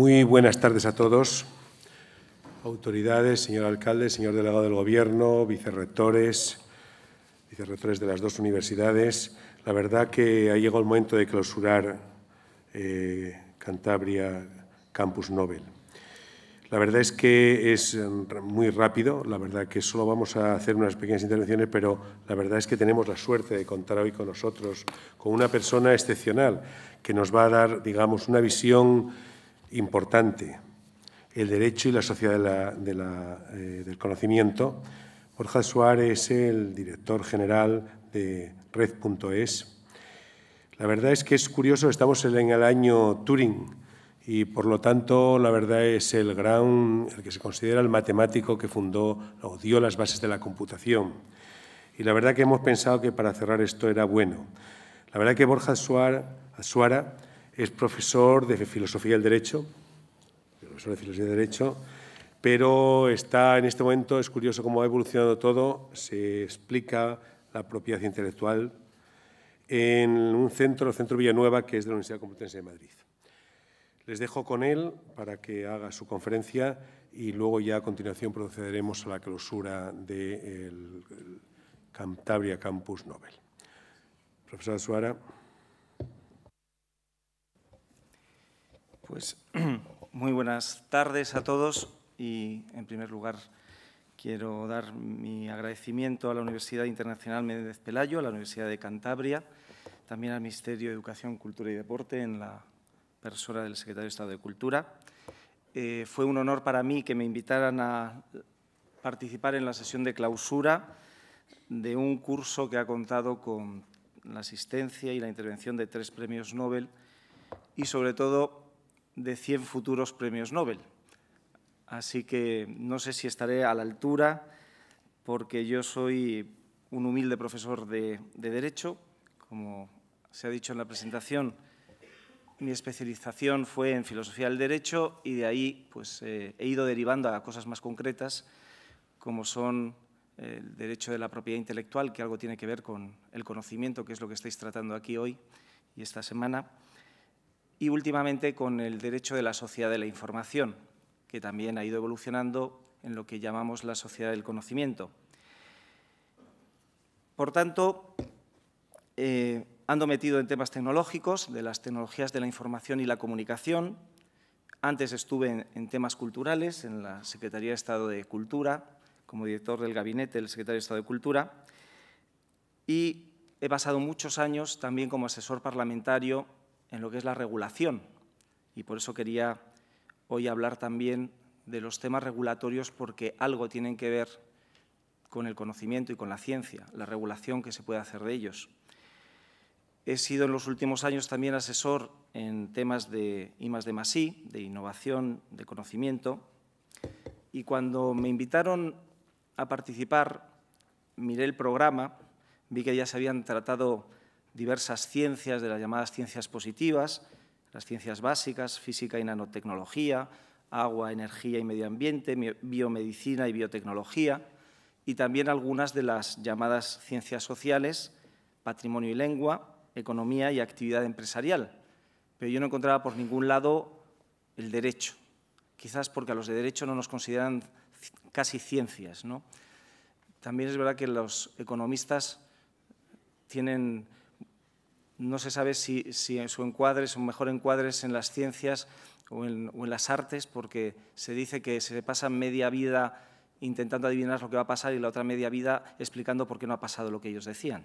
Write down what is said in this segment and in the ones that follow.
Muy buenas tardes a todos, autoridades, señor alcalde, señor delegado del Gobierno, vicerrectores, vicerrectores de las dos universidades. La verdad que ha llegado el momento de clausurar eh, Cantabria Campus Nobel. La verdad es que es mm, muy rápido, la verdad que solo vamos a hacer unas pequeñas intervenciones, pero la verdad es que tenemos la suerte de contar hoy con nosotros con una persona excepcional que nos va a dar, digamos, una visión importante, el derecho y la sociedad eh, del conocimiento. Borja Suárez es el director general de Red.es. La verdad es que es curioso, estamos en el año Turing y por lo tanto la verdad es el gran, el que se considera el matemático que fundó o dio las bases de la computación. Y la verdad que hemos pensado que para cerrar esto era bueno. La verdad que Borja Suárez es profesor de Filosofía del Derecho, profesor de Filosofía Derecho, pero está en este momento, es curioso cómo ha evolucionado todo, se explica la propiedad intelectual en un centro, el Centro Villanueva, que es de la Universidad Complutense de Madrid. Les dejo con él para que haga su conferencia y luego ya a continuación procederemos a la clausura del de Cantabria Campus Nobel. Profesor Suárez. Pues muy buenas tardes a todos y, en primer lugar, quiero dar mi agradecimiento a la Universidad Internacional Méndez Pelayo, a la Universidad de Cantabria, también al Ministerio de Educación, Cultura y Deporte en la persona del secretario de Estado de Cultura. Eh, fue un honor para mí que me invitaran a participar en la sesión de clausura de un curso que ha contado con la asistencia y la intervención de tres premios Nobel y, sobre todo, de 100 futuros premios Nobel. Así que no sé si estaré a la altura, porque yo soy un humilde profesor de, Derecho. Como se ha dicho en la presentación, mi especialización fue en filosofía del derecho y de ahí pues, eh, he ido derivando a cosas más concretas, como son eh, el derecho de la propiedad intelectual, que algo tiene que ver con el conocimiento, que es lo que estáis tratando aquí hoy y esta semana y últimamente con el derecho de la sociedad de la información, que también ha ido evolucionando en lo que llamamos la sociedad del conocimiento. Por tanto, eh, ando metido en temas tecnológicos, de las tecnologías de la información y la comunicación. Antes estuve en, en temas culturales, en la Secretaría de Estado de Cultura, como director del gabinete del secretario de Estado de Cultura. Y he pasado muchos años también como asesor parlamentario en lo que es la regulación. Y por eso quería hoy hablar también de los temas regulatorios porque algo tienen que ver con el conocimiento y con la ciencia, la regulación que se puede hacer de ellos. He sido en los últimos años también asesor en temas de I, de innovación, de conocimiento, y cuando me invitaron a participar, miré el programa, vi que ya se habían tratado diversas ciencias de las llamadas ciencias positivas, las ciencias básicas, física y nanotecnología, agua, energía y medio ambiente, biomedicina y biotecnología, y también algunas de las llamadas ciencias sociales, patrimonio y lengua, economía y actividad empresarial. Pero yo no encontraba por ningún lado el derecho, quizás porque a los de derecho no nos consideran casi ciencias. También es verdad que los economistas tienen no se sabe si, si su encuadre, su mejor encuadre es en las ciencias o en, las artes, porque se dice que se le pasa media vida intentando adivinar lo que va a pasar y la otra media vida explicando por qué no ha pasado lo que ellos decían.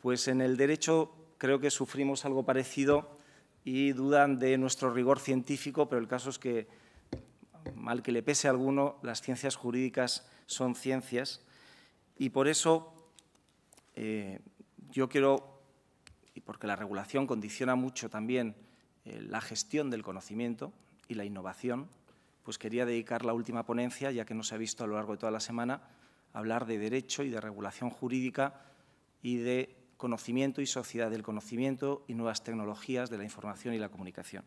Pues en el derecho creo que sufrimos algo parecido y dudan de nuestro rigor científico, pero el caso es que, mal que le pese a alguno, las ciencias jurídicas son ciencias y por eso eh, yo quiero y porque la regulación condiciona mucho también eh, la gestión del conocimiento y la innovación, pues quería dedicar la última ponencia, ya que no se ha visto a lo largo de toda la semana, a hablar de derecho y de regulación jurídica y de conocimiento y sociedad del conocimiento y nuevas tecnologías de la información y la comunicación.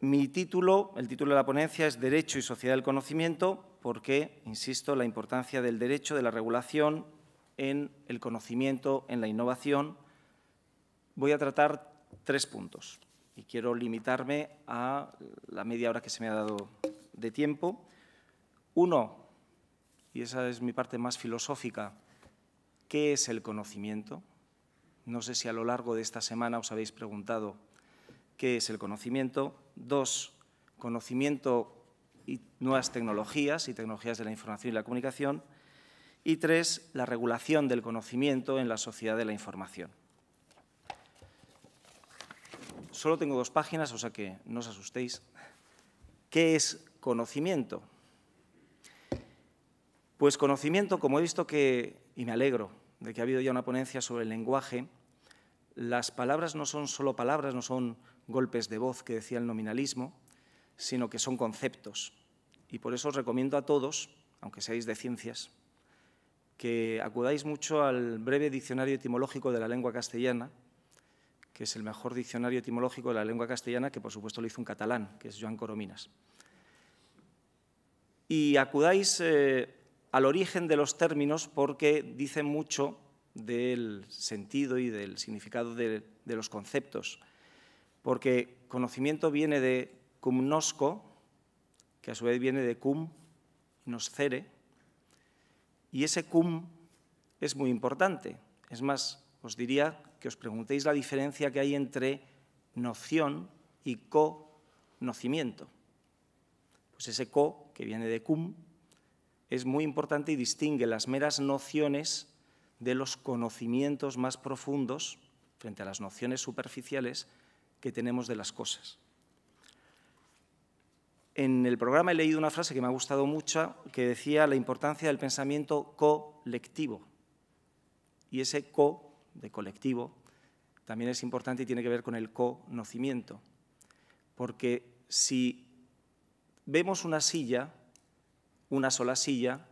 Mi título, el título de la ponencia es Derecho y Sociedad del Conocimiento, porque, insisto, la importancia del derecho, de la regulación en el conocimiento, en la innovación, voy a tratar tres puntos y quiero limitarme a la media hora que se me ha dado de tiempo. Uno, y esa es mi parte más filosófica, ¿qué es el conocimiento? No sé si a lo largo de esta semana os habéis preguntado qué es el conocimiento. Dos, conocimiento y nuevas tecnologías y tecnologías de la información y la comunicación y tres, la regulación del conocimiento en la sociedad de la información. Solo tengo dos páginas, o sea que no os asustéis. ¿Qué es conocimiento? Pues conocimiento, como he visto que, y me alegro de que ha habido ya una ponencia sobre el lenguaje, las palabras no son solo palabras, no son golpes de voz que decía el nominalismo, sino que son conceptos. Y por eso os recomiendo a todos, aunque seáis de ciencias, que acudáis mucho al breve diccionario etimológico de la lengua castellana, que es el mejor diccionario etimológico de la lengua castellana, que por supuesto lo hizo un catalán, que es Joan Corominas. Y acudáis eh, al origen de los términos porque dicen mucho del sentido y del significado de, los conceptos, porque conocimiento viene de cumnosco, que a su vez viene de cum, noscere, y ese cum es muy importante. Es más, os diría que os preguntéis la diferencia que hay entre noción y conocimiento. Pues ese co, que viene de cum, es muy importante y distingue las meras nociones de los conocimientos más profundos frente a las nociones superficiales que tenemos de las cosas. En el programa he leído una frase que me ha gustado mucho, que decía la importancia del pensamiento colectivo. Y ese co, de colectivo, también es importante y tiene que ver con el conocimiento. Porque si vemos una silla, una sola silla,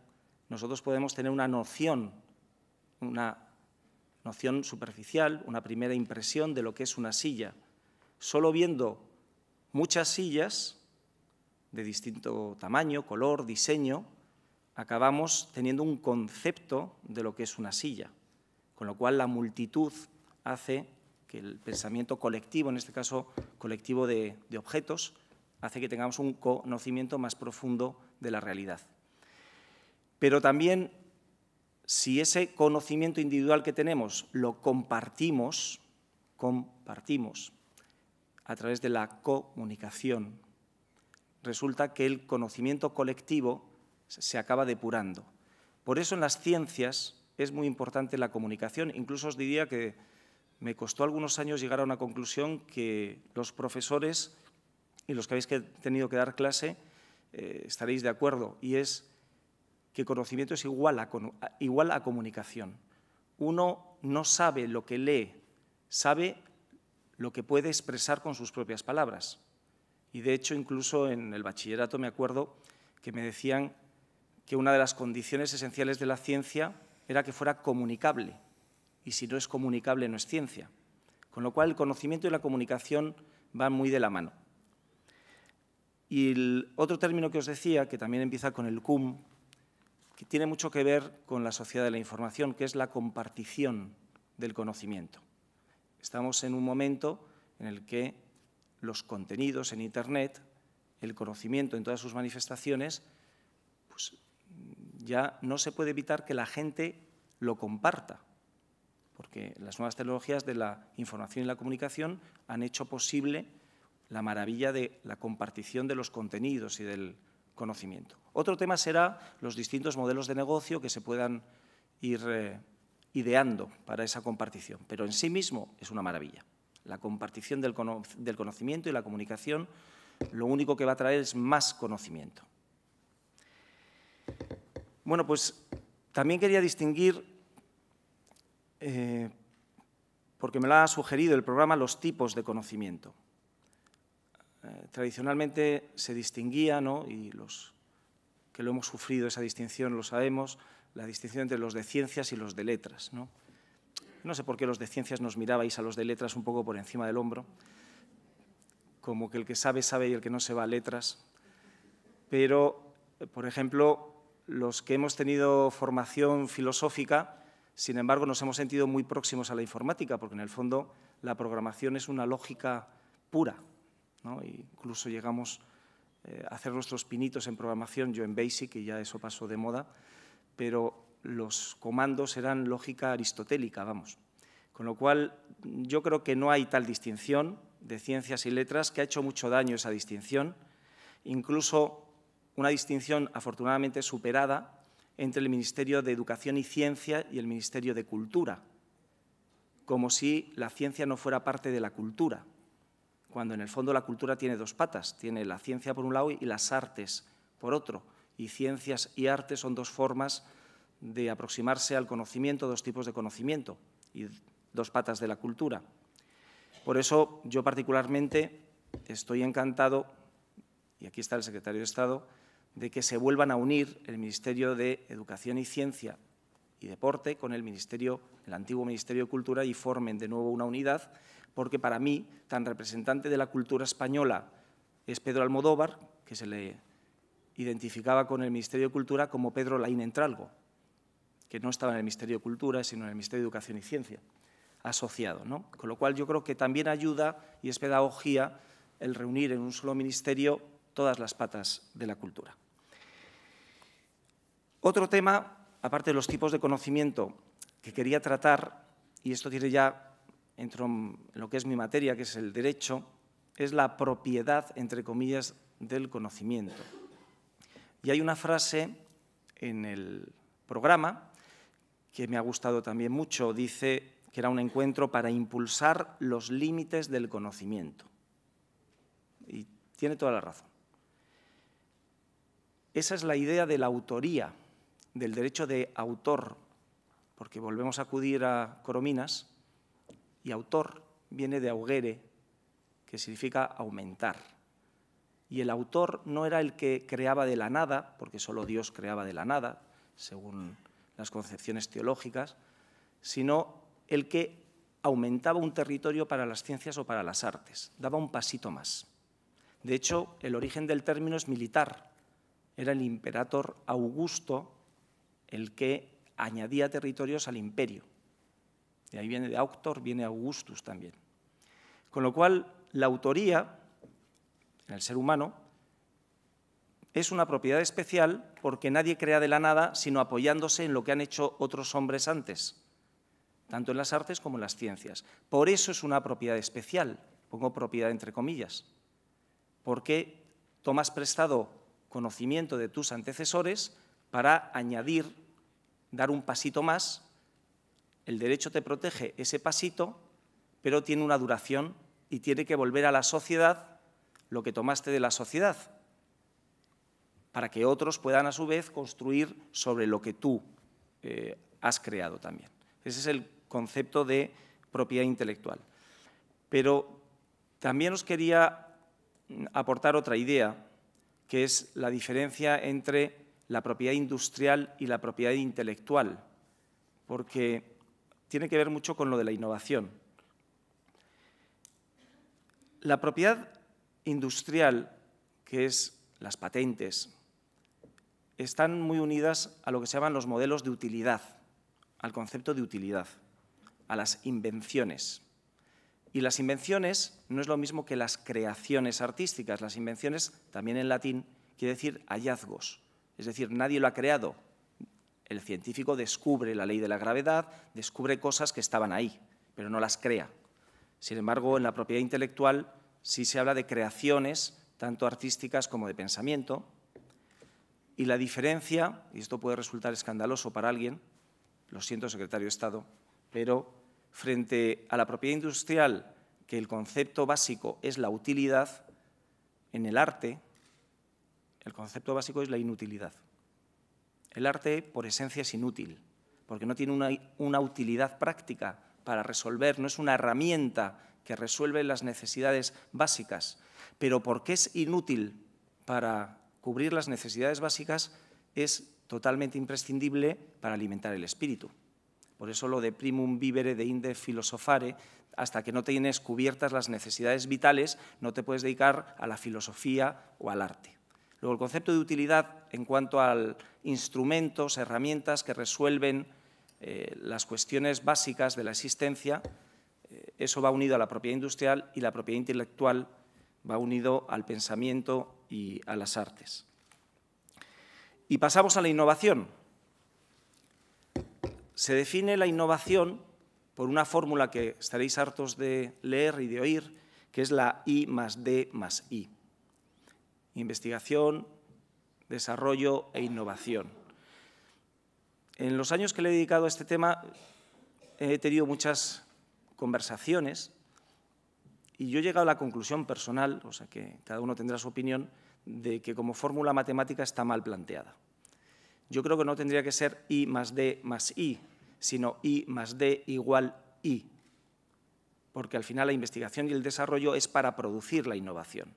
nosotros podemos tener una noción, una noción superficial, una primera impresión de lo que es una silla. Solo viendo muchas sillas, de distinto tamaño, color, diseño, acabamos teniendo un concepto de lo que es una silla, con lo cual la multitud hace que el pensamiento colectivo, en este caso colectivo de, objetos, hace que tengamos un conocimiento más profundo de la realidad. Pero también, si ese conocimiento individual que tenemos lo compartimos, compartimos a través de la comunicación, resulta que el conocimiento colectivo se acaba depurando. Por eso en las ciencias es muy importante la comunicación. Incluso os diría que me costó algunos años llegar a una conclusión que los profesores y los que habéis tenido que dar clase eh, estaréis de acuerdo, y es que conocimiento es igual a comunicación. Uno no sabe lo que lee, sabe lo que puede expresar con sus propias palabras. Y de hecho, incluso en el bachillerato me acuerdo que me decían que una de las condiciones esenciales de la ciencia era que fuera comunicable. Y si no es comunicable, no es ciencia. Con lo cual, el conocimiento y la comunicación van muy de la mano. Y el otro término que os decía, que también empieza con el cum, que tiene mucho que ver con la sociedad de la información, que es la compartición del conocimiento. Estamos en un momento en el que los contenidos en Internet, el conocimiento en todas sus manifestaciones, pues ya no se puede evitar que la gente lo comparta, porque las nuevas tecnologías de la información y la comunicación han hecho posible la maravilla de la compartición de los contenidos y del conocimiento. Otro tema será los distintos modelos de negocio que se puedan ir eh, ideando para esa compartición, pero en sí mismo es una maravilla. La compartición del, conocimiento y la comunicación lo único que va a traer es más conocimiento. Bueno, pues también quería distinguir, eh, porque me lo ha sugerido el programa, los tipos de conocimiento. Eh, tradicionalmente se distinguía, ¿no? y los que lo hemos sufrido esa distinción lo sabemos, la distinción entre los de ciencias y los de letras. ¿no? No sé por qué los de ciencias nos mirabais a los de letras un poco por encima del hombro, como que el que sabe, sabe y el que no se va a letras. Pero, por ejemplo, los que hemos tenido formación filosófica, sin embargo, nos hemos sentido muy próximos a la informática, porque en el fondo la programación es una lógica pura. E incluso llegamos eh, a hacer nuestros pinitos en programación, yo en Basic, que ya eso pasó de moda, pero los comandos eran lógica aristotélica, vamos. Con lo cual, yo creo que no hay tal distinción de ciencias y letras, que ha hecho mucho daño esa distinción, incluso una distinción afortunadamente superada entre el Ministerio de Educación y Ciencia y el Ministerio de Cultura, como si la ciencia no fuera parte de la cultura, cuando en el fondo la cultura tiene dos patas, tiene la ciencia por un lado y las artes por otro, y ciencias y artes son dos formas de aproximarse al conocimiento, dos tipos de conocimiento y dos patas de la cultura. Por eso yo particularmente estoy encantado, y aquí está el secretario de Estado, de que se vuelvan a unir el Ministerio de Educación y Ciencia y Deporte con el Ministerio, el antiguo Ministerio de Cultura y formen de nuevo una unidad, porque para mí, tan representante de la cultura española es Pedro Almodóvar, que se le identificaba con el Ministerio de Cultura como Pedro Laín Entralgo, que no estaba en el Ministerio de Cultura, sino en el Ministerio de Educación y Ciencia, asociado. ¿no? Con lo cual yo creo que también ayuda y es pedagogía el reunir en un solo ministerio todas las patas de la cultura. Otro tema, aparte de los tipos de conocimiento que quería tratar, y esto tiene ya en lo que es mi materia, que es el derecho, es la propiedad, entre comillas, del conocimiento. Y hay una frase en el programa que me ha gustado también mucho. Dice que era un encuentro para impulsar los límites del conocimiento. Y tiene toda la razón. Esa es la idea de la autoría, del derecho de autor, porque volvemos a acudir a Corominas, y autor viene de augere, que significa aumentar. Y el autor no era el que creaba de la nada, porque solo Dios creaba de la nada, según las concepciones teológicas, sino el que aumentaba un territorio para las ciencias o para las artes, daba un pasito más. De hecho, el origen del término es militar. Era el imperator Augusto el que añadía territorios al imperio. De ahí viene de Auctor, viene Augustus también. Con lo cual, la autoría en el ser humano es una propiedad especial porque nadie crea de la nada sino apoyándose en lo que han hecho otros hombres antes, tanto en las artes como en las ciencias. Por eso es una propiedad especial, pongo propiedad entre comillas, porque tomas prestado conocimiento de tus antecesores para añadir, dar un pasito más. El derecho te protege ese pasito, pero tiene una duración y tiene que volver a la sociedad lo que tomaste de la sociedad, para que otros puedan a su vez construir sobre lo que tú eh, has creado también. Ese es el concepto de propiedad intelectual. Pero también os quería aportar otra idea, que es la diferencia entre la propiedad industrial y la propiedad intelectual, porque tiene que ver mucho con lo de la innovación. La propiedad industrial, que es las patentes, están muy unidas a lo que se llaman los modelos de utilidad, al concepto de utilidad, a las invenciones. Y las invenciones no es lo mismo que las creaciones artísticas. Las invenciones, también en latín, quiere decir hallazgos. Es decir, nadie lo ha creado. El científico descubre la ley de la gravedad, descubre cosas que estaban ahí, pero no las crea. Sin embargo, en la propiedad intelectual sí se habla de creaciones, tanto artísticas como de pensamiento, y la diferencia, y esto puede resultar escandaloso para alguien, lo siento, secretario de Estado, pero frente a la propiedad industrial, que el concepto básico es la utilidad, en el arte el concepto básico es la inutilidad. El arte, por esencia, es inútil, porque no tiene una, utilidad práctica para resolver, no es una herramienta que resuelve las necesidades básicas. Pero porque es inútil para cubrir las necesidades básicas es totalmente imprescindible para alimentar el espíritu. Por eso lo de primum vivere de inde philosophare, hasta que no tienes cubiertas las necesidades vitales, no te puedes dedicar a la filosofía o al arte. Luego, el concepto de utilidad en cuanto a instrumentos, herramientas que resuelven eh, las cuestiones básicas de la existencia, eh, eso va unido a la propiedad industrial y la propiedad intelectual va unido al pensamiento y a las artes. Y pasamos a la innovación. Se define la innovación por una fórmula que estaréis hartos de leer y de oír, que es la I más D más I. Investigación, desarrollo e innovación. En los años que le he dedicado a este tema he tenido muchas conversaciones y yo he llegado a la conclusión personal, o sea que cada uno tendrá su opinión, de que como fórmula matemática está mal planteada. Yo creo que no tendría que ser I más D más I, sino I más D igual I, porque al final la investigación y el desarrollo es para producir la innovación.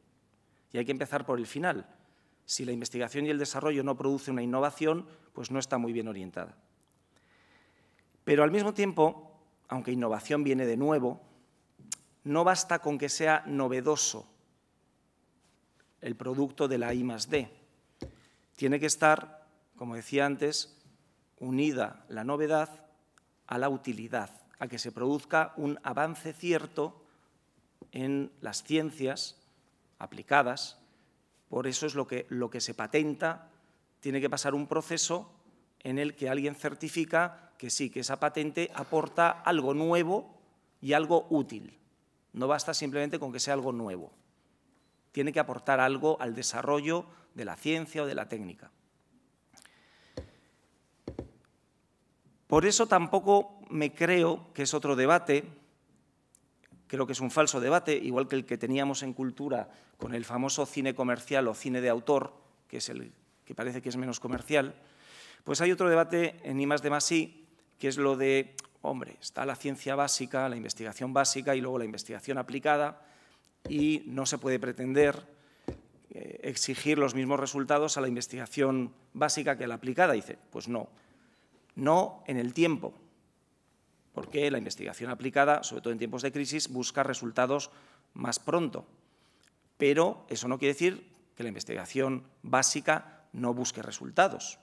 Y hay que empezar por el final. Si la investigación y el desarrollo no produce una innovación, pues no está muy bien orientada. Pero al mismo tiempo, aunque innovación viene de nuevo, no basta con que sea novedoso el producto de la I D. Tiene que estar, como decía antes, unida la novedad a la utilidad, a que se produzca un avance cierto en las ciencias aplicadas. Por eso es lo que, lo que se patenta, tiene que pasar un proceso en el que alguien certifica que sí, que esa patente aporta algo nuevo y algo útil. No basta simplemente con que sea algo nuevo. Tiene que aportar algo al desarrollo de la ciencia o de la técnica. Por eso tampoco me creo que es otro debate, creo que es un falso debate, igual que el que teníamos en cultura con el famoso cine comercial o cine de autor, que es el que parece que es menos comercial, pues hay otro debate en I más de más que es lo de hombre, está la ciencia básica, la investigación básica y luego la investigación aplicada y no se puede pretender eh, exigir los mismos resultados a la investigación básica que a la aplicada. dice, pues no, no en el tiempo, porque la investigación aplicada, sobre todo en tiempos de crisis, busca resultados más pronto. Pero eso no quiere decir que la investigación básica no busque resultados.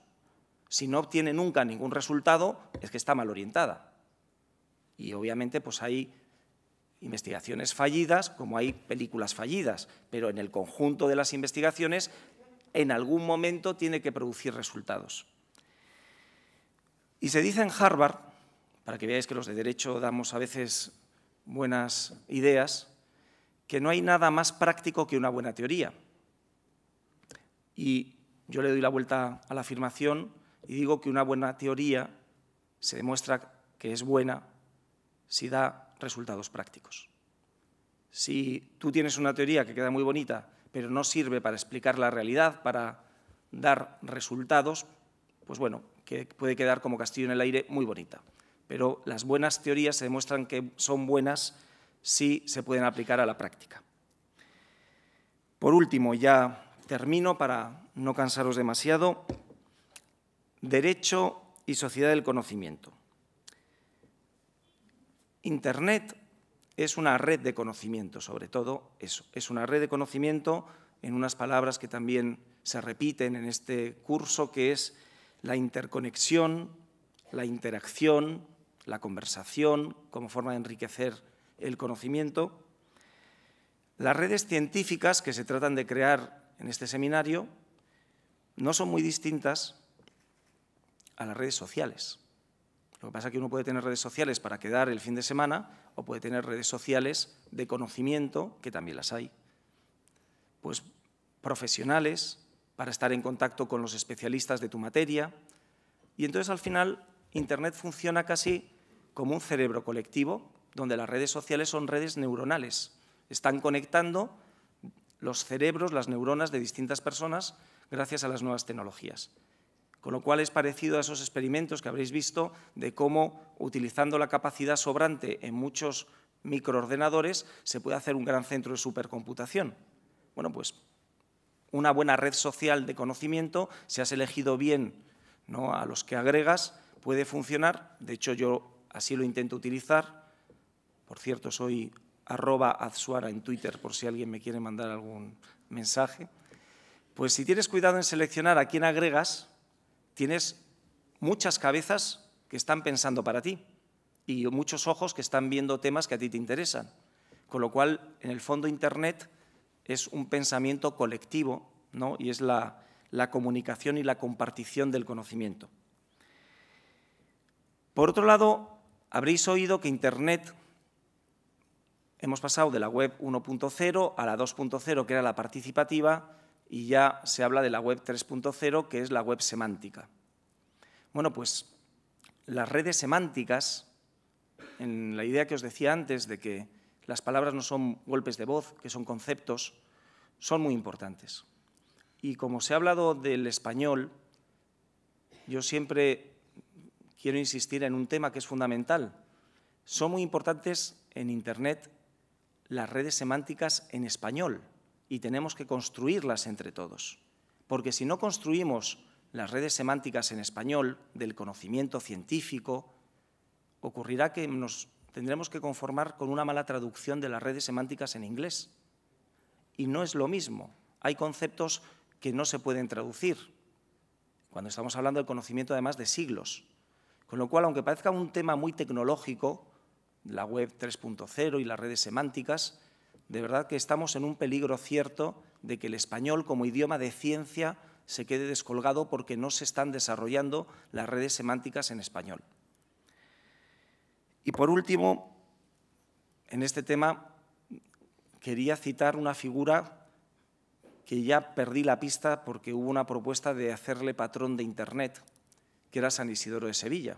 Si no obtiene nunca ningún resultado, es que está mal orientada. Y obviamente pues hay investigaciones fallidas como hay películas fallidas, pero en el conjunto de las investigaciones en algún momento tiene que producir resultados. Y se dice en Harvard, para que veáis que los de derecho damos a veces buenas ideas, que no hay nada más práctico que una buena teoría. Y yo le doy la vuelta a la afirmación y digo que una buena teoría se demuestra que es buena si da resultados prácticos. Si tú tienes una teoría que queda muy bonita, pero no sirve para explicar la realidad, para dar resultados, pues bueno, que puede quedar como castillo en el aire muy bonita. Pero las buenas teorías se demuestran que son buenas si se pueden aplicar a la práctica. Por último, ya termino para no cansaros demasiado, derecho y sociedad del conocimiento. Internet es una red de conocimiento, sobre todo eso. Es una red de conocimiento en unas palabras que también se repiten en este curso, que es la interconexión, la interacción, la conversación como forma de enriquecer el conocimiento. Las redes científicas que se tratan de crear en este seminario no son muy distintas a las redes sociales. Lo que pasa es que uno puede tener redes sociales para quedar el fin de semana o puede tener redes sociales de conocimiento, que también las hay. Pues profesionales para estar en contacto con los especialistas de tu materia. Y entonces al final Internet funciona casi como un cerebro colectivo, donde las redes sociales son redes neuronales. Están conectando los cerebros, las neuronas de distintas personas gracias a las nuevas tecnologías. Con lo cual es parecido a esos experimentos que habréis visto de cómo, utilizando la capacidad sobrante en muchos microordenadores, se puede hacer un gran centro de supercomputación. Bueno, pues una buena red social de conocimiento, si has elegido bien a los que agregas, puede funcionar. De hecho, yo así lo intento utilizar. Por cierto, soy arroba azuara en Twitter por si alguien me quiere mandar algún mensaje. Pues si tienes cuidado en seleccionar a quién agregas, tienes muchas cabezas que están pensando para ti y muchos ojos que están viendo temas que a ti te interesan. Con lo cual, en el fondo, Internet es un pensamiento colectivo ¿no? y es la, la comunicación y la compartición del conocimiento. Por otro lado, habréis oído que Internet hemos pasado de la web 1.0 a la 2.0, que era la participativa, y ya se habla de la web 3.0, que es la web semántica. Bueno, pues las redes semánticas, en la idea que os decía antes de que las palabras no son golpes de voz, que son conceptos, son muy importantes. Y como se ha hablado del español, yo siempre quiero insistir en un tema que es fundamental. Son muy importantes en Internet las redes semánticas en español y tenemos que construirlas entre todos. Porque si no construimos las redes semánticas en español del conocimiento científico, ocurrirá que nos tendremos que conformar con una mala traducción de las redes semánticas en inglés. Y no es lo mismo. Hay conceptos que no se pueden traducir, cuando estamos hablando del conocimiento además de siglos. Con lo cual, aunque parezca un tema muy tecnológico, la web 3.0 y las redes semánticas, de verdad que estamos en un peligro cierto de que el español como idioma de ciencia se quede descolgado porque no se están desarrollando las redes semánticas en español. Y por último, en este tema quería citar una figura que ya perdí la pista porque hubo una propuesta de hacerle patrón de Internet, que era San Isidoro de Sevilla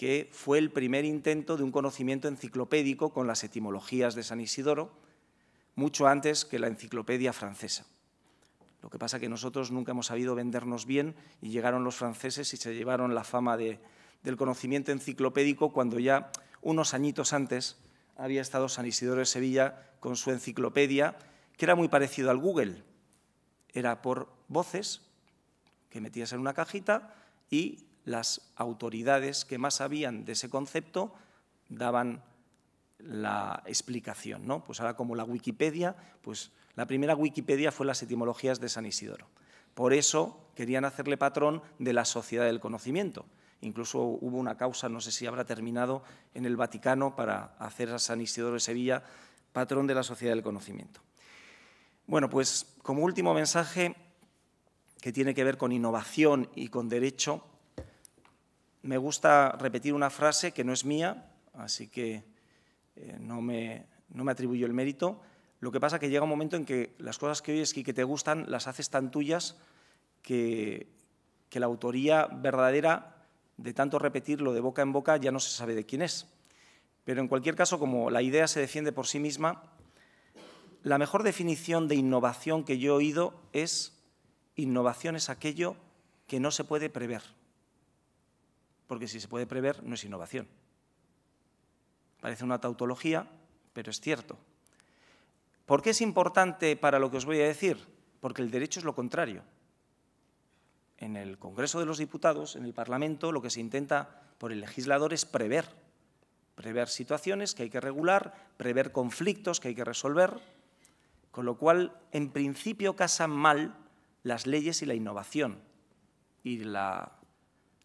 que fue el primer intento de un conocimiento enciclopédico con las etimologías de San Isidoro, mucho antes que la enciclopedia francesa. Lo que pasa es que nosotros nunca hemos sabido vendernos bien y llegaron los franceses y se llevaron la fama del conocimiento enciclopédico cuando ya unos añitos antes había estado San Isidoro de Sevilla con su enciclopedia, que era muy parecido al Google. Era por voces que metías en una cajita y las autoridades que más sabían de ese concepto daban la explicación. ¿no? Pues ahora como la Wikipedia, pues la primera Wikipedia fue las etimologías de San Isidoro. Por eso querían hacerle patrón de la sociedad del conocimiento. Incluso hubo una causa, no sé si habrá terminado, en el Vaticano para hacer a San Isidoro de Sevilla patrón de la sociedad del conocimiento. Bueno, pues como último mensaje que tiene que ver con innovación y con derecho, me gusta repetir una frase que no es mía, así que eh, no, me, no, me, atribuyo el mérito. Lo que pasa es que llega un momento en que las cosas que oyes y que te gustan las haces tan tuyas que, que la autoría verdadera de tanto repetirlo de boca en boca ya no se sabe de quién es. Pero en cualquier caso, como la idea se defiende por sí misma, la mejor definición de innovación que yo he oído es innovación es aquello que no se puede prever porque si se puede prever no es innovación. Parece una tautología, pero es cierto. ¿Por qué es importante para lo que os voy a decir? Porque el derecho es lo contrario. En el Congreso de los Diputados, en el Parlamento, lo que se intenta por el legislador es prever. Prever situaciones que hay que regular, prever conflictos que hay que resolver, con lo cual, en principio, casan mal las leyes y la innovación y la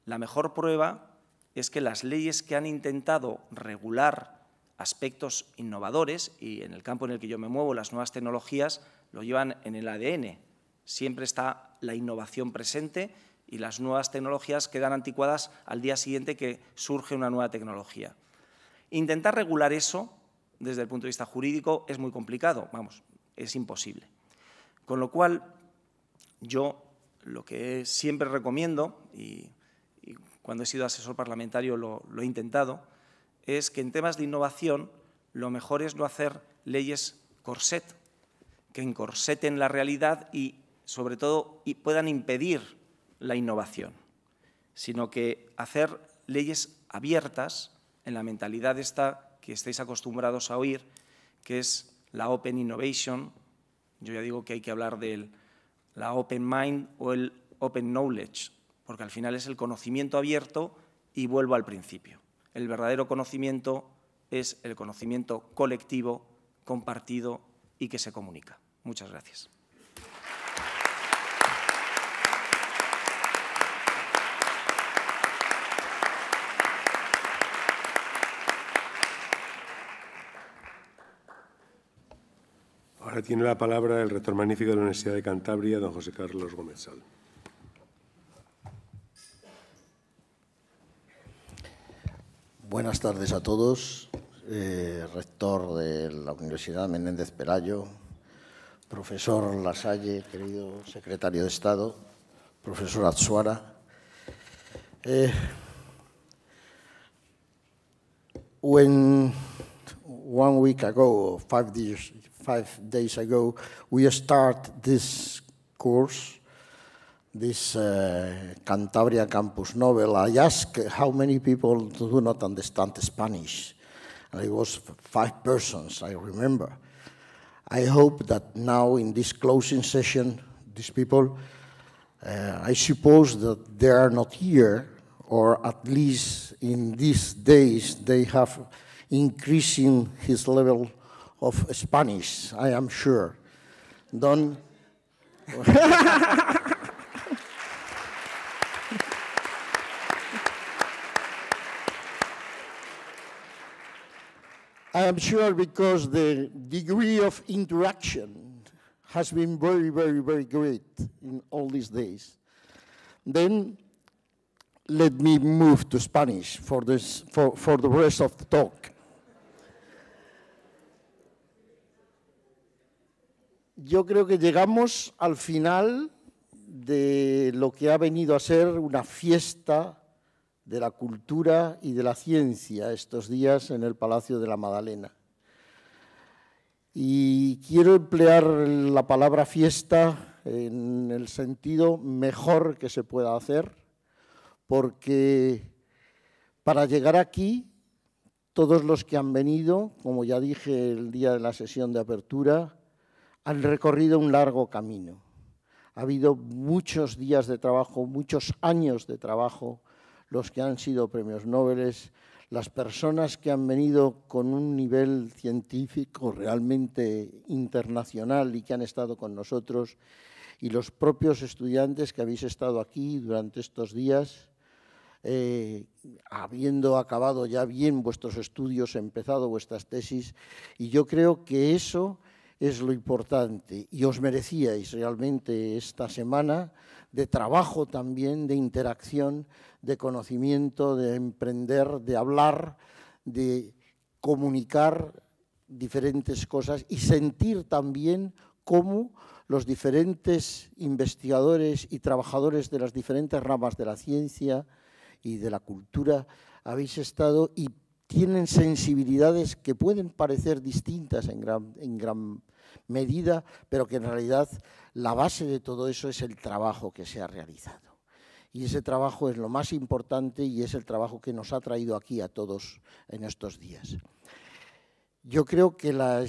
la mejor prueba es que las leyes que han intentado regular aspectos innovadores, y en el campo en el que yo me muevo, las nuevas tecnologías, lo llevan en el ADN. Siempre está la innovación presente y las nuevas tecnologías quedan anticuadas al día siguiente que surge una nueva tecnología. Intentar regular eso desde el punto de vista jurídico es muy complicado, vamos, es imposible. Con lo cual, yo lo que siempre recomiendo, y y cuando he sido asesor parlamentario lo, lo, he intentado, es que en temas de innovación lo mejor es no hacer leyes corset, que encorseten la realidad y, sobre todo, y puedan impedir la innovación, sino que hacer leyes abiertas en la mentalidad esta que estáis acostumbrados a oír, que es la Open Innovation. Yo ya digo que hay que hablar de la Open Mind o el Open Knowledge, porque al final es el conocimiento abierto y vuelvo al principio. El verdadero conocimiento es el conocimiento colectivo, compartido y que se comunica. Muchas gracias. Ahora tiene la palabra el rector magnífico de la Universidad de Cantabria, don José Carlos Gómez Sal. Buenas tardes a todos. Eh, rector de la Universidad Menéndez Pelayo, profesor Lasalle, querido secretario de Estado, profesor Atsuara. Eh, when one week ago, five days, five days ago, we start this course, this uh, Cantabria Campus novel, I asked how many people do not understand Spanish. And it was five persons, I remember. I hope that now in this closing session, these people, uh, I suppose that they are not here, or at least in these days, they have increasing his level of Spanish, I am sure. Don. I am sure because the degree of interaction has been very, very, very great in all these days. Then let me move to Spanish for, this, for, for the rest of the talk. Yo creo que llegamos al final de lo que ha venido a ser una fiesta de la cultura y de la ciencia estos días en el Palacio de la Magdalena. Y quiero emplear la palabra fiesta en el sentido mejor que se pueda hacer, porque para llegar aquí, todos los que han venido, como ya dije el día de la sesión de apertura, han recorrido un largo camino. Ha habido muchos días de trabajo, muchos años de trabajo, los que han sido premios Nobel, las personas que han venido con un nivel científico realmente internacional y que han estado con nosotros, y los propios estudiantes que habéis estado aquí durante estos días, eh, habiendo acabado ya bien vuestros estudios, empezado vuestras tesis, y yo creo que eso es lo importante. Y os merecíais realmente esta semana de trabajo también, de interacción, de conocimiento, de emprender, de hablar, de comunicar diferentes cosas y sentir también cómo los diferentes investigadores y trabajadores de las diferentes ramas de la ciencia y de la cultura habéis estado y tienen sensibilidades que pueden parecer distintas en gran, medida, pero que en realidad la base de todo eso es el trabajo que se ha realizado. Y ese trabajo es lo más importante y es el trabajo que nos ha traído aquí a todos en estos días. Yo creo que la,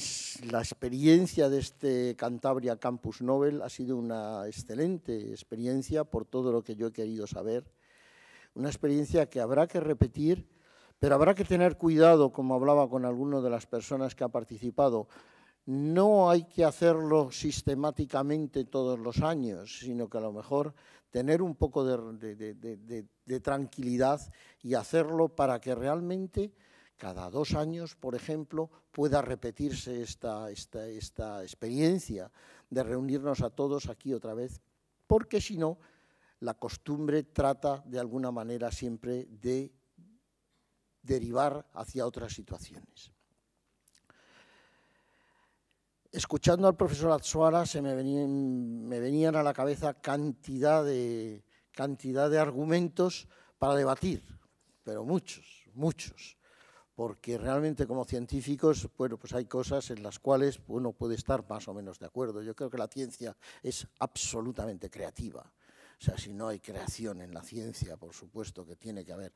la, experiencia de este Cantabria Campus Nobel ha sido una excelente experiencia por todo lo que yo he querido saber. Una experiencia que habrá que repetir pero habrá que tener cuidado, como hablaba con alguna de las personas que ha participado, no hay que hacerlo sistemáticamente todos los años, sino que a lo mejor tener un poco de, tranquilidad y hacerlo para que realmente cada dos años, por ejemplo, pueda repetirse esta experiencia de reunirnos a todos aquí otra vez, porque si no, la costumbre trata de alguna manera siempre de derivar hacia otras situaciones. Escuchando al profesor Atsuara se me venían, a la cabeza cantidad de, argumentos para debatir, pero muchos, muchos, porque realmente como científicos, pues hay cosas en las cuales uno puede estar más o menos de acuerdo. Yo creo que la ciencia es absolutamente creativa o sea, si no hay creación en la ciencia, por supuesto que tiene que haber.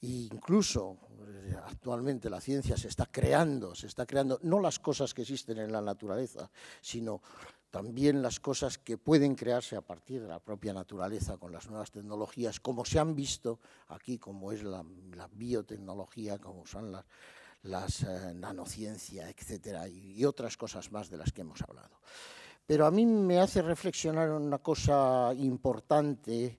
E incluso eh, actualmente la ciencia se está creando, se está creando no las cosas que existen en la naturaleza, sino también las cosas que pueden crearse a partir de la propia naturaleza con las nuevas tecnologías, como se han visto aquí, como es la, biotecnología, como son las, nanociencias, etc. Eh, nanociencia, etcétera, y otras cosas más de las que hemos hablado. Pero a mí me hace reflexionar una cosa importante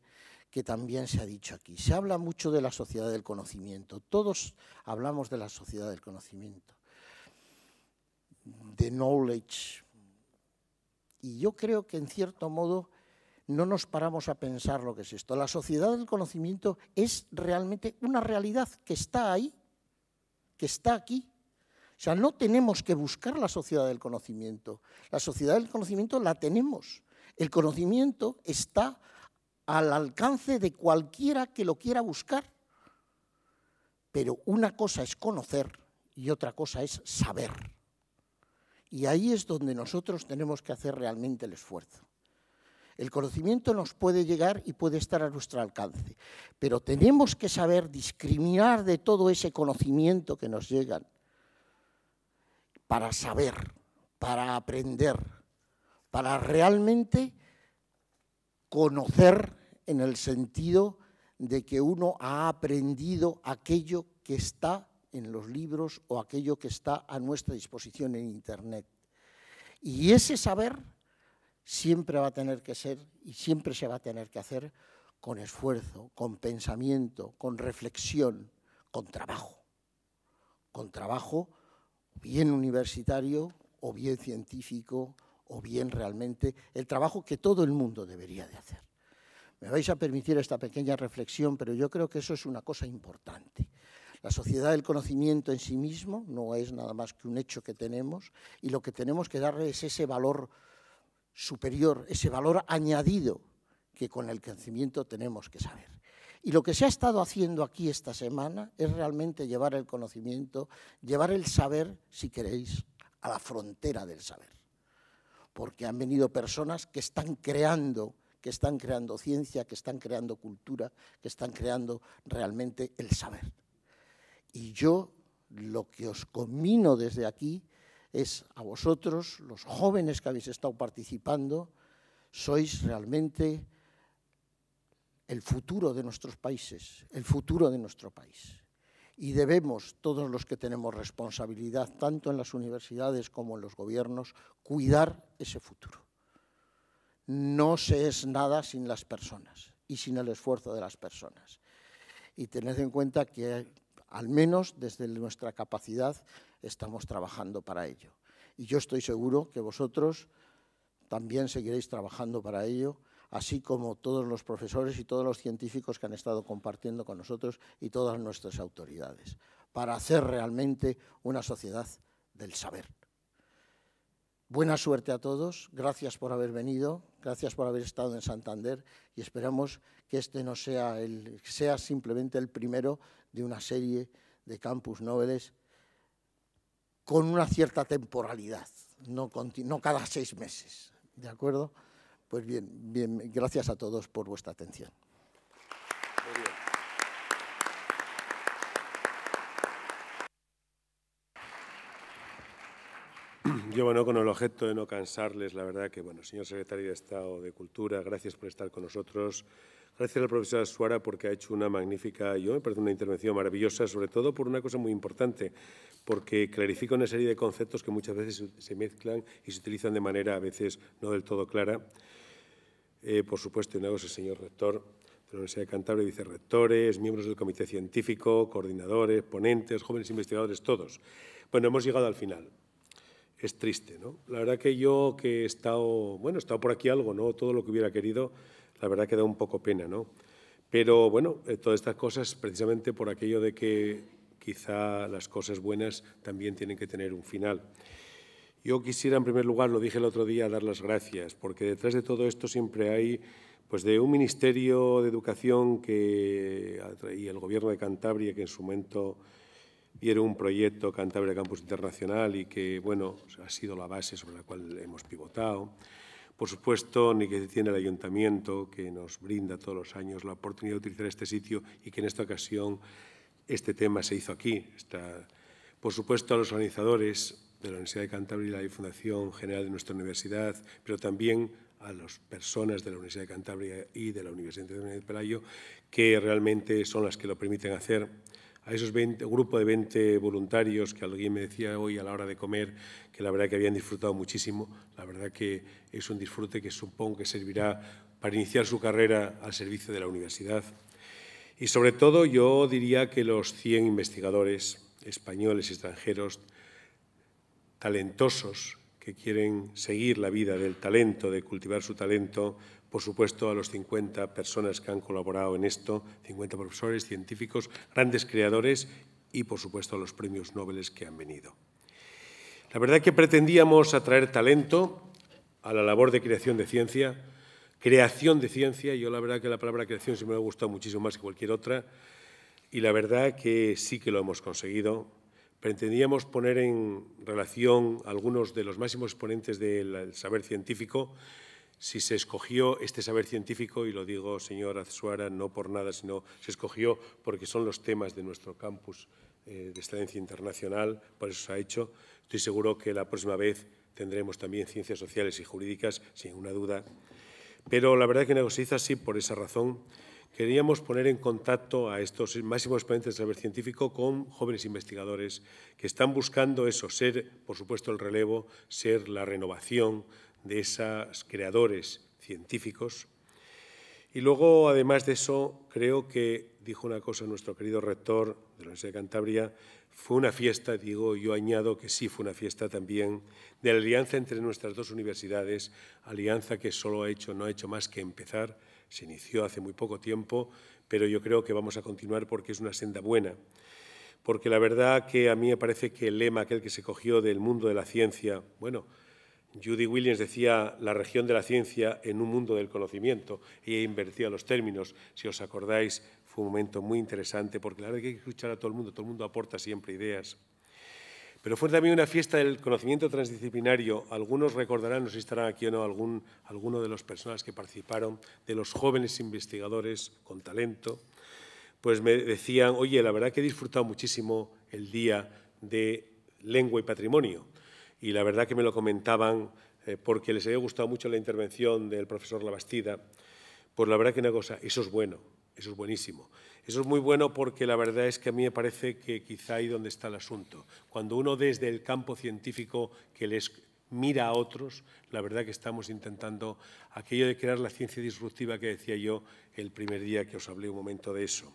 que también se ha dicho aquí. Se habla mucho de la sociedad del conocimiento. Todos hablamos de la sociedad del conocimiento, de knowledge. Y yo creo que en cierto modo no nos paramos a pensar lo que es esto. La sociedad del conocimiento es realmente una realidad que está ahí, que está aquí o sea, no tenemos que buscar la sociedad del conocimiento. La sociedad del conocimiento la tenemos. El conocimiento está al alcance de cualquiera que lo quiera buscar. Pero una cosa es conocer y otra cosa es saber. Y ahí es donde nosotros tenemos que hacer realmente el esfuerzo. El conocimiento nos puede llegar y puede estar a nuestro alcance, pero tenemos que saber discriminar de todo ese conocimiento que nos llegan para saber, para aprender, para realmente conocer en el sentido de que uno ha aprendido aquello que está en los libros o aquello que está a nuestra disposición en Internet. Y ese saber siempre va a tener que ser y siempre se va a tener que hacer con esfuerzo, con pensamiento, con reflexión, con trabajo. Con trabajo bien universitario o bien científico o bien realmente el trabajo que todo el mundo debería de hacer. Me vais a permitir esta pequeña reflexión, pero yo creo que eso es una cosa importante. La sociedad del conocimiento en sí mismo no es nada más que un hecho que tenemos y lo que tenemos que darle es ese valor superior, ese valor añadido que con el conocimiento tenemos que saber. Y lo que se ha estado haciendo aquí esta semana es realmente llevar el conocimiento, llevar el saber, si queréis, a la frontera del saber. Porque han venido personas que están creando, que están creando ciencia, que están creando cultura, que están creando realmente el saber. Y yo lo que os comino desde aquí es a vosotros, los jóvenes que habéis estado participando, sois realmente el futuro de nuestros países, el futuro de nuestro país. Y debemos, todos los que tenemos responsabilidad, tanto en las universidades como en los gobiernos, cuidar ese futuro. No se es nada sin las personas y sin el esfuerzo de las personas. Y tened en cuenta que, al menos desde nuestra capacidad, estamos trabajando para ello. Y yo estoy seguro que vosotros también seguiréis trabajando para ello así como todos los profesores y todos los científicos que han estado compartiendo con nosotros y todas nuestras autoridades, para hacer realmente una sociedad del saber. Buena suerte a todos, gracias por haber venido, gracias por haber estado en Santander y esperamos que este no sea, el, sea simplemente el primero de una serie de campus noveles con una cierta temporalidad, no, no cada seis meses, ¿de acuerdo? Pues bien, bien, gracias a todos por vuestra atención. Yo, bueno, con el objeto de no cansarles, la verdad que, bueno, señor secretario de Estado de Cultura, gracias por estar con nosotros. Gracias a la profesora Suara porque ha hecho una magnífica, yo me parece una intervención maravillosa, sobre todo por una cosa muy importante, porque clarifica una serie de conceptos que muchas veces se mezclan y se utilizan de manera a veces no del todo clara. Eh, por supuesto, es el señor rector de la Universidad de Cantabria, vicerrectores, miembros del comité científico, coordinadores, ponentes, jóvenes investigadores, todos. Bueno, hemos llegado al final. Es triste, ¿no? La verdad que yo que he estado, bueno, he estado por aquí algo, ¿no? Todo lo que hubiera querido, la verdad que da un poco pena, ¿no? Pero bueno, eh, todas estas cosas precisamente por aquello de que quizá las cosas buenas también tienen que tener un final. Yo quisiera, en primer lugar, lo dije el otro día, dar las gracias, porque detrás de todo esto siempre hay pues de un Ministerio de Educación que, y el Gobierno de Cantabria, que en su momento dieron un proyecto Cantabria Campus Internacional y que, bueno, ha sido la base sobre la cual hemos pivotado. Por supuesto, ni que tiene el Ayuntamiento, que nos brinda todos los años la oportunidad de utilizar este sitio y que en esta ocasión este tema se hizo aquí. por supuesto, a los organizadores, de la Universidad de Cantabria y la Fundación General de nuestra universidad, pero también a las personas de la Universidad de Cantabria y de la Universidad de Pelayo, que realmente son las que lo permiten hacer. A esos grupo de 20 voluntarios que alguien me decía hoy a la hora de comer, que la verdad que habían disfrutado muchísimo, la verdad que es un disfrute que supongo que servirá para iniciar su carrera al servicio de la universidad. Y sobre todo yo diría que los 100 investigadores españoles y extranjeros talentosos que quieren seguir la vida del talento, de cultivar su talento, por supuesto a los 50 personas que han colaborado en esto, 50 profesores, científicos, grandes creadores y por supuesto a los premios Nobel que han venido. La verdad que pretendíamos atraer talento a la labor de creación de ciencia, creación de ciencia, yo la verdad que la palabra creación se me ha gustado muchísimo más que cualquier otra, y la verdad que sí que lo hemos conseguido, pretendíamos poner en relación algunos de los máximos exponentes del saber científico. Si se escogió este saber científico, y lo digo, señor Azuara, no por nada, sino se escogió porque son los temas de nuestro campus eh, de excelencia internacional, por eso se ha hecho. Estoy seguro que la próxima vez tendremos también ciencias sociales y jurídicas, sin ninguna duda. Pero la verdad es que negociamos así por esa razón, queríamos poner en contacto a estos máximos exponentes del saber científico con jóvenes investigadores que están buscando eso, ser, por supuesto, el relevo, ser la renovación de esos creadores científicos. Y luego, además de eso, creo que dijo una cosa nuestro querido rector de la Universidad de Cantabria, fue una fiesta, digo, yo añado que sí fue una fiesta también, de la alianza entre nuestras dos universidades, alianza que solo ha hecho, no ha hecho más que empezar, se inició hace muy poco tiempo, pero yo creo que vamos a continuar porque es una senda buena. Porque la verdad que a mí me parece que el lema, aquel que se cogió del mundo de la ciencia, bueno, Judy Williams decía la región de la ciencia en un mundo del conocimiento. y invertía los términos. Si os acordáis, fue un momento muy interesante porque la verdad que hay que escuchar a todo el mundo, todo el mundo aporta siempre ideas. Pero fue también una fiesta del conocimiento transdisciplinario. Algunos recordarán, no sé si estarán aquí o no, algún, alguno de los personas que participaron, de los jóvenes investigadores con talento, pues me decían, oye, la verdad que he disfrutado muchísimo el día de lengua y patrimonio. Y la verdad que me lo comentaban eh, porque les había gustado mucho la intervención del profesor Labastida. Pues la verdad que una cosa, eso es bueno, eso es buenísimo. Eso es muy bueno porque la verdad es que a mí me parece que quizá ahí donde está el asunto. Cuando uno desde el campo científico que les mira a otros, la verdad que estamos intentando aquello de crear la ciencia disruptiva que decía yo el primer día que os hablé un momento de eso.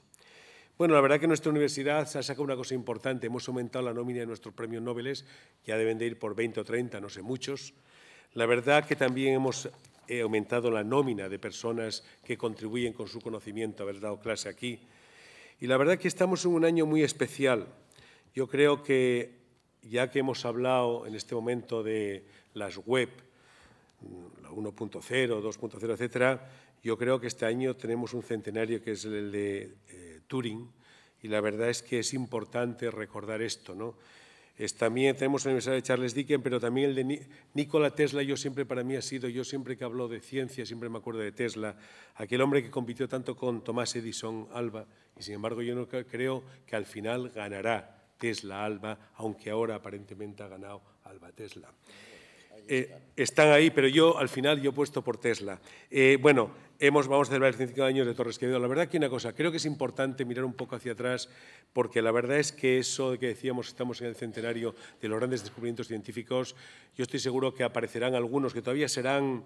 Bueno, la verdad que nuestra universidad se ha sacado una cosa importante. Hemos aumentado la nómina de nuestros premios Nobel, ya deben de ir por 20 o 30, no sé, muchos. La verdad que también hemos eh, aumentado la nómina de personas que contribuyen con su conocimiento haber dado clase aquí. Y la verdad que estamos en un año muy especial. Yo creo que ya que hemos hablado en este momento de las web, la 1.0, 2.0, etcétera, yo creo que este año tenemos un centenario que es el de eh, Turing y la verdad es que es importante recordar esto, ¿no? también tenemos el aniversario de Charles Dickens, pero también el de Nikola Tesla, yo siempre para mí ha sido, yo siempre que hablo de ciencia, siempre me acuerdo de Tesla, aquel hombre que compitió tanto con Tomás Edison Alba, y sin embargo yo no creo que al final ganará Tesla Alba, aunque ahora aparentemente ha ganado Alba Tesla. Eh, están ahí, pero yo al final yo he puesto por Tesla. Eh, bueno, hemos, vamos a celebrar de años de Torres Quevedo. La verdad que una cosa, creo que es importante mirar un poco hacia atrás, porque la verdad es que eso de que decíamos estamos en el centenario de los grandes descubrimientos científicos, yo estoy seguro que aparecerán algunos que todavía serán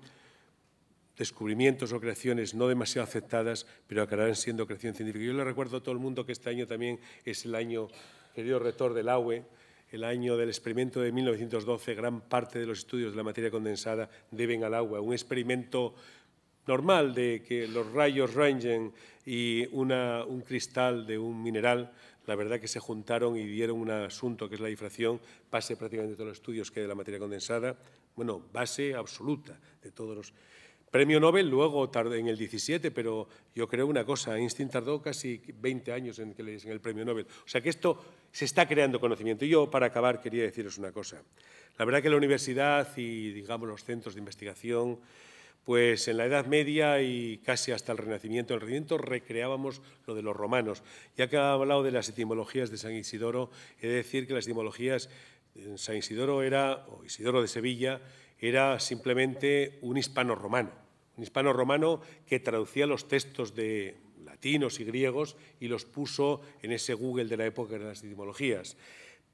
descubrimientos o creaciones no demasiado aceptadas, pero acabarán siendo creación científica. Yo le recuerdo a todo el mundo que este año también es el año, querido rector del AUE, el año del experimento de 1912, gran parte de los estudios de la materia condensada deben al agua. Un experimento normal de que los rayos rangen y un cristal de un mineral, la verdad que se juntaron y dieron un asunto que es la difracción, base prácticamente de todos los estudios que hay de la materia condensada, bueno, base absoluta de todos los Premio Nobel luego tardó en el 17, pero yo creo una cosa, Einstein tardó casi 20 años en que le el premio Nobel. O sea que esto se está creando conocimiento. Y yo, para acabar, quería deciros una cosa. La verdad que la universidad y, digamos, los centros de investigación, pues en la Edad Media y casi hasta el Renacimiento, el Renacimiento recreábamos lo de los romanos. Ya que ha hablado de las etimologías de San Isidoro, he de decir que las etimologías eh, San Isidoro era, o Isidoro de Sevilla, era simplemente un hispano romano, un hispano romano que traducía los textos de latinos y griegos y los puso en ese Google de la época de las etimologías.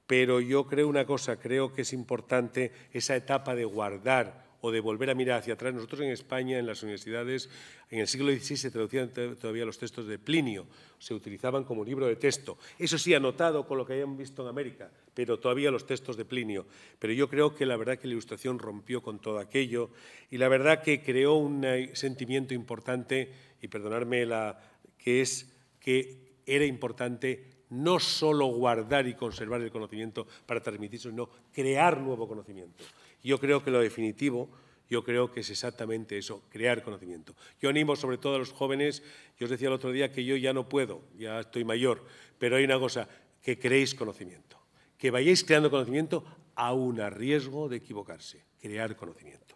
Pero yo creo una cosa, creo que es importante esa etapa de guardar o de volver a mirar hacia atrás. Nosotros en España, en las universidades, en el siglo XVI se traducían todavía los textos de Plinio, se utilizaban como libro de texto. Eso sí, anotado con lo que hayan visto en América, pero todavía los textos de Plinio. Pero yo creo que la verdad que la Ilustración rompió con todo aquello y la verdad que creó un eh, sentimiento importante, y perdonarme la, que es que era importante no solo guardar y conservar el conocimiento para transmitirlo, sino crear nuevo conocimiento. Yo creo que lo definitivo, yo creo que es exactamente eso, crear conocimiento. Yo animo sobre todo a los jóvenes, yo os decía el otro día que yo ya no puedo, ya estoy mayor, pero hay una cosa, que creéis conocimiento, que vayáis creando conocimiento aún a riesgo de equivocarse, crear conocimiento.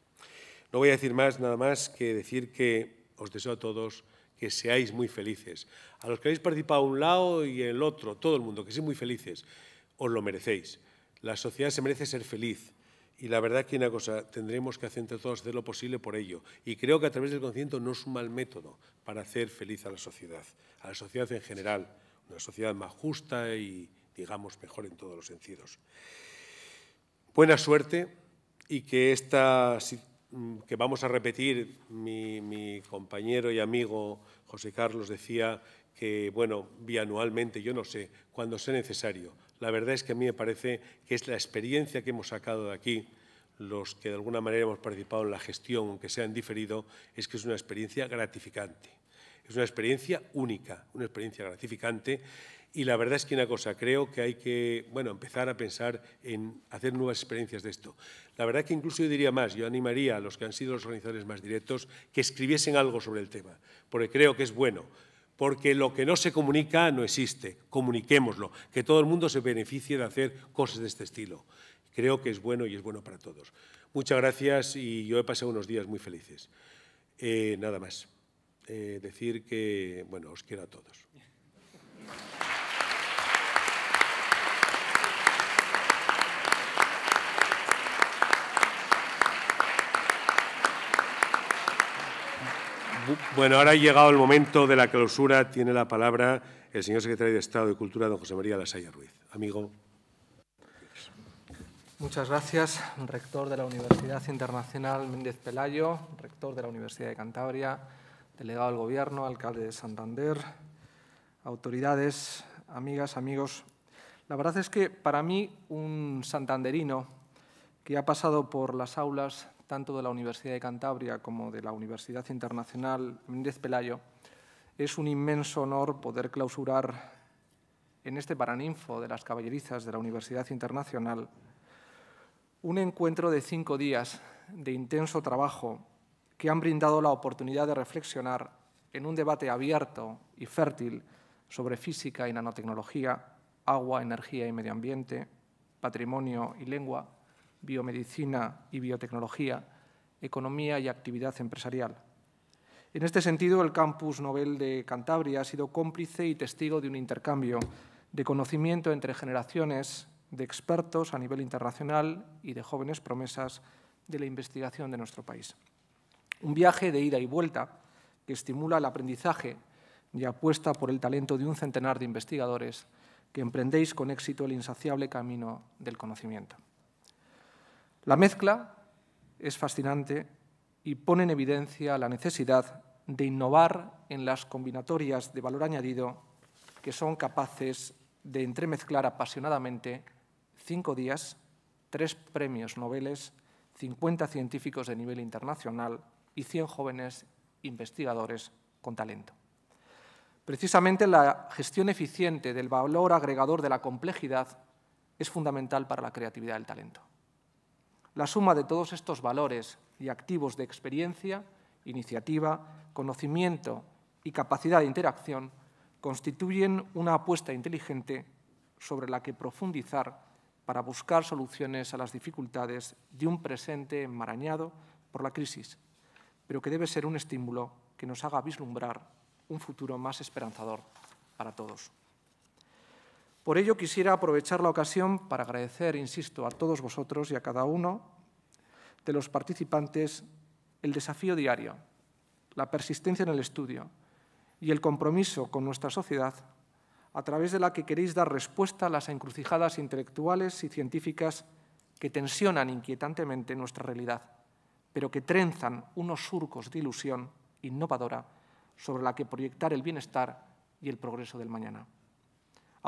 No voy a decir más, nada más que decir que os deseo a todos que seáis muy felices. A los que habéis participado a un lado y el otro, todo el mundo, que seáis muy felices, os lo merecéis. La sociedad se merece ser feliz, y la verdad que una cosa, tendremos que hacer entre todos hacer lo posible por ello. Y creo que a través del conocimiento no es un mal método para hacer feliz a la sociedad, a la sociedad en general, una sociedad más justa y, digamos, mejor en todos los sentidos. Buena suerte y que esta mm, que vamos a repetir, mi, mi compañero y amigo José Carlos decía que, bueno, bianualmente, yo no sé, cuando sea necesario, la verdad es que a mí me parece que es la experiencia que hemos sacado de aquí, los que de alguna manera hemos participado en la gestión, aunque sea en diferido, es que es una experiencia gratificante. Es una experiencia única, una experiencia gratificante. Y la verdad es que una cosa, creo que hay que bueno, empezar a pensar en hacer nuevas experiencias de esto. La verdad es que incluso yo diría más, yo animaría a los que han sido los organizadores más directos que escribiesen algo sobre el tema, porque creo que es bueno porque lo que no se comunica no existe, comuniquémoslo, que todo el mundo se beneficie de hacer cosas de este estilo. Creo que es bueno y es bueno para todos. Muchas gracias y yo he pasado unos días muy felices. Eh, nada más. Eh, decir que, bueno, os quiero a todos. Bueno, ahora ha llegado el momento de la clausura. Tiene la palabra el señor secretario de Estado de Cultura, don José María Lasaya Ruiz. Amigo. Muchas gracias, rector de la Universidad Internacional Méndez Pelayo, rector de la Universidad de Cantabria, delegado del Gobierno, alcalde de Santander, autoridades, amigas, amigos. La verdad es que para mí un santanderino que ha pasado por las aulas tanto de la Universidad de Cantabria como de la Universidad Internacional Méndez Pelayo, es un inmenso honor poder clausurar en este Paraninfo de las Caballerizas de la Universidad Internacional un encuentro de cinco días de intenso trabajo que han brindado la oportunidad de reflexionar en un debate abierto y fértil sobre física y nanotecnología, agua, energía y medio ambiente, patrimonio y lengua, biomedicina y biotecnología, economía y actividad empresarial. En este sentido, el Campus Nobel de Cantabria ha sido cómplice y testigo de un intercambio de conocimiento entre generaciones de expertos a nivel internacional y de jóvenes promesas de la investigación de nuestro país. Un viaje de ida y vuelta que estimula el aprendizaje y apuesta por el talento de un centenar de investigadores que emprendéis con éxito el insaciable camino del conocimiento. La mezcla es fascinante y pone en evidencia la necesidad de innovar en las combinatorias de valor añadido que son capaces de entremezclar apasionadamente cinco días, tres premios Nobel, 50 científicos de nivel internacional y 100 jóvenes investigadores con talento. Precisamente la gestión eficiente del valor agregador de la complejidad es fundamental para la creatividad del talento. La suma de todos estos valores y activos de experiencia, iniciativa, conocimiento y capacidad de interacción constituyen una apuesta inteligente sobre la que profundizar para buscar soluciones a las dificultades de un presente enmarañado por la crisis, pero que debe ser un estímulo que nos haga vislumbrar un futuro más esperanzador para todos. Por ello quisiera aprovechar la ocasión para agradecer, insisto, a todos vosotros y a cada uno de los participantes el desafío diario, la persistencia en el estudio y el compromiso con nuestra sociedad a través de la que queréis dar respuesta a las encrucijadas intelectuales y científicas que tensionan inquietantemente nuestra realidad, pero que trenzan unos surcos de ilusión innovadora sobre la que proyectar el bienestar y el progreso del mañana.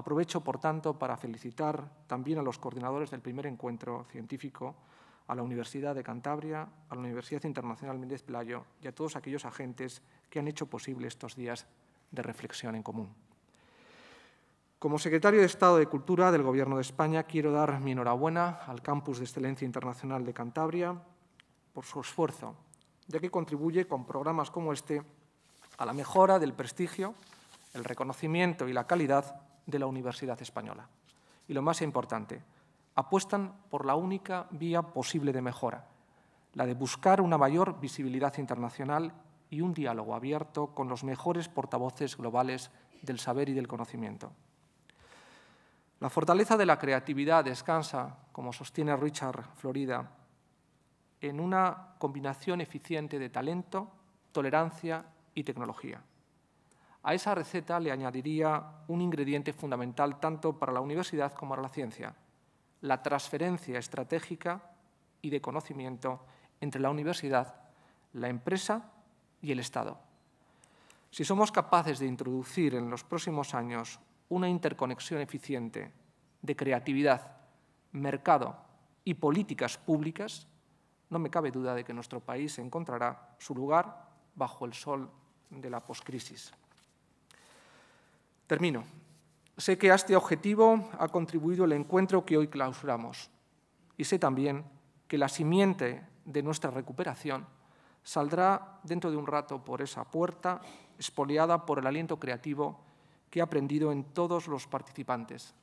Aprovecho, por tanto, para felicitar también a los coordinadores del primer encuentro científico, a la Universidad de Cantabria, a la Universidad Internacional Méndez playo y a todos aquellos agentes que han hecho posible estos días de reflexión en común. Como secretario de Estado de Cultura del Gobierno de España, quiero dar mi enhorabuena al Campus de Excelencia Internacional de Cantabria por su esfuerzo, ya que contribuye con programas como este a la mejora del prestigio, el reconocimiento y la calidad de la Universidad Española. Y lo más importante, apuestan por la única vía posible de mejora, la de buscar una mayor visibilidad internacional y un diálogo abierto con los mejores portavoces globales del saber y del conocimiento. La fortaleza de la creatividad descansa, como sostiene Richard Florida, en una combinación eficiente de talento, tolerancia y tecnología. A esa receta le añadiría un ingrediente fundamental tanto para la universidad como para la ciencia, la transferencia estratégica y de conocimiento entre la universidad, la empresa y el Estado. Si somos capaces de introducir en los próximos años una interconexión eficiente de creatividad, mercado y políticas públicas, no me cabe duda de que nuestro país encontrará su lugar bajo el sol de la poscrisis. Termino. Sé que a este objetivo ha contribuido el encuentro que hoy clausuramos y sé también que la simiente de nuestra recuperación saldrá dentro de un rato por esa puerta espoleada por el aliento creativo que he aprendido en todos los participantes,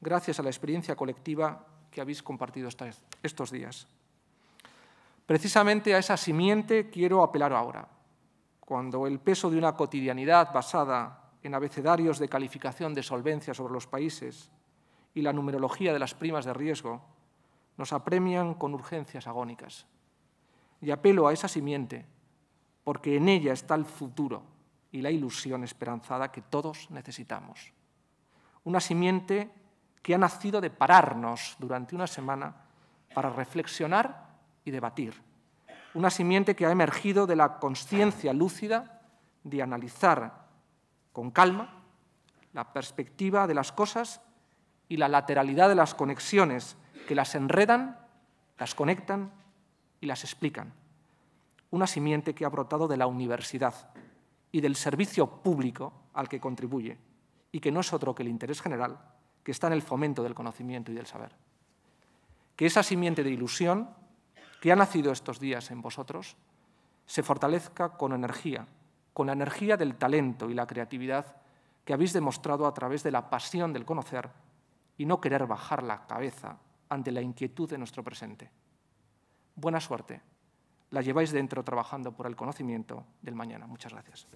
gracias a la experiencia colectiva que habéis compartido estos días. Precisamente a esa simiente quiero apelar ahora, cuando el peso de una cotidianidad basada en abecedarios de calificación de solvencia sobre los países y la numerología de las primas de riesgo nos apremian con urgencias agónicas. Y apelo a esa simiente, porque en ella está el futuro y la ilusión esperanzada que todos necesitamos. Una simiente que ha nacido de pararnos durante una semana para reflexionar y debatir. Una simiente que ha emergido de la conciencia lúcida de analizar con calma, la perspectiva de las cosas y la lateralidad de las conexiones que las enredan, las conectan y las explican. Una simiente que ha brotado de la universidad y del servicio público al que contribuye y que no es otro que el interés general que está en el fomento del conocimiento y del saber. Que esa simiente de ilusión que ha nacido estos días en vosotros se fortalezca con energía con la energía del talento y la creatividad que habéis demostrado a través de la pasión del conocer y no querer bajar la cabeza ante la inquietud de nuestro presente. Buena suerte. La lleváis dentro trabajando por el conocimiento del mañana. Muchas gracias.